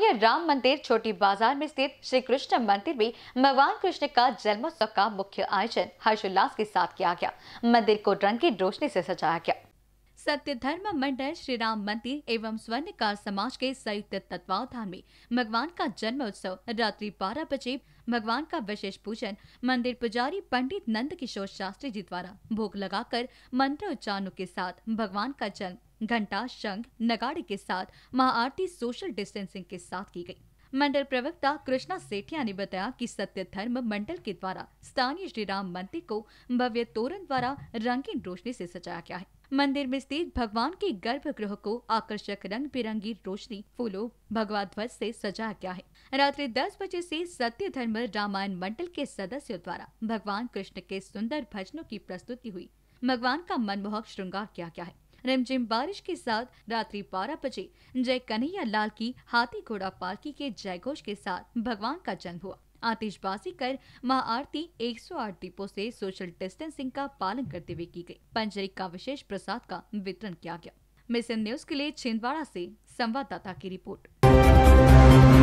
स्थानीय राम मंदिर छोटी बाजार में स्थित श्री कृष्ण मंदिर में भगवान कृष्ण का जन्मोत्सव का मुख्य आयोजन हर्षोल्लास के साथ किया गया मंदिर को रंग की रोशनी से सजाया गया सत्य धर्म मंडल श्री राम मंदिर एवं स्वर्णकार समाज के संयुक्त तत्वावधान में भगवान का जन्म उत्सव रात्रि बारह बजे भगवान का विशेष पूजन मंदिर पुजारी पंडित नंद किशोर शास्त्री जी द्वारा भोग लगाकर मंत्र उच्चारणों के साथ भगवान का जन्म घंटा शंख नगाड़े के साथ महाआरती सोशल डिस्टेंसिंग के साथ की गई मंडल प्रवक्ता कृष्णा सेठिया ने बताया कि सत्य धर्म मंडल के द्वारा स्थानीय श्री राम मंदिर को भव्य तोरण द्वारा रंगीन रोशनी से सजाया गया है मंदिर में स्थित भगवान के गर्भगृह को आकर्षक रंग बिरंगी रोशनी फूलों भगवा ध्वज से सजाया गया है रात्रि 10 बजे से सत्य धर्म रामायण मंडल के सदस्यों द्वारा भगवान कृष्ण के सुंदर भजनों की प्रस्तुति हुई भगवान का मनमोहक श्रृंगार किया गया है रिमझिम बारिश के साथ रात्रि बारह बजे जय कन्हैया लाल की हाथी घोड़ा पालकी के जयघोष के साथ भगवान का जन्म हुआ आतिशबाजी कर सौ 108 दीपों से सोशल डिस्टेंसिंग का पालन करते हुए की गई पंजरी का विशेष प्रसाद का वितरण किया गया मिशन न्यूज के लिए छिंदवाड़ा से संवाददाता की रिपोर्ट